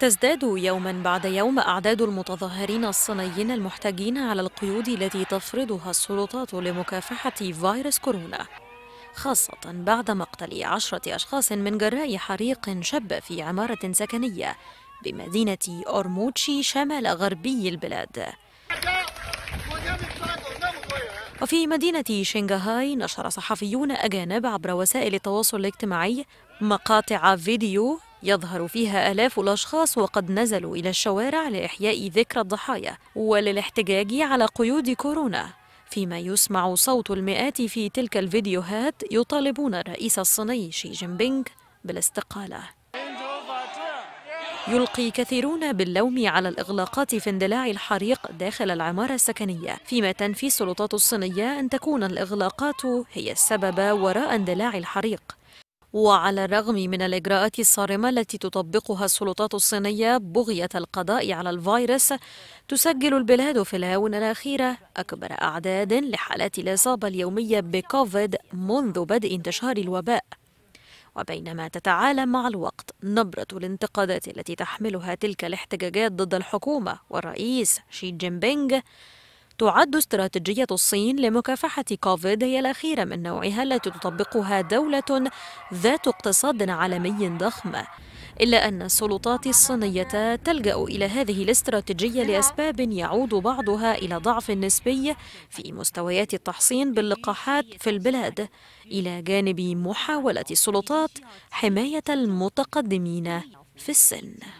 تزداد يوما بعد يوم أعداد المتظاهرين الصينيين المحتجين على القيود التي تفرضها السلطات لمكافحة فيروس كورونا خاصة بعد مقتل عشرة أشخاص من جراء حريق شب في عمارة سكنية بمدينة أورموتشي شمال غربي البلاد وفي مدينة شنغهاي نشر صحفيون أجانب عبر وسائل التواصل الاجتماعي مقاطع فيديو يظهر فيها آلاف الأشخاص وقد نزلوا إلى الشوارع لإحياء ذكرى الضحايا وللاحتجاج على قيود كورونا فيما يسمع صوت المئات في تلك الفيديوهات يطالبون الرئيس الصيني شي جين بينغ بالاستقالة يلقي كثيرون باللوم على الإغلاقات في اندلاع الحريق داخل العمارة السكنية فيما تنفي السلطات الصينية أن تكون الإغلاقات هي السبب وراء اندلاع الحريق وعلى الرغم من الإجراءات الصارمة التي تطبقها السلطات الصينية بغية القضاء على الفيروس تسجل البلاد في الآونة الأخيرة أكبر أعداد لحالات الإصابة اليومية بكوفيد منذ بدء انتشار الوباء وبينما تتعالى مع الوقت نبرة الانتقادات التي تحملها تلك الاحتجاجات ضد الحكومة والرئيس شي جين بينغ تعد استراتيجية الصين لمكافحة كوفيد هي الأخيرة من نوعها التي تطبقها دولة ذات اقتصاد عالمي ضخم إلا أن السلطات الصينية تلجأ إلى هذه الاستراتيجية لأسباب يعود بعضها إلى ضعف نسبي في مستويات التحصين باللقاحات في البلاد إلى جانب محاولة السلطات حماية المتقدمين في السن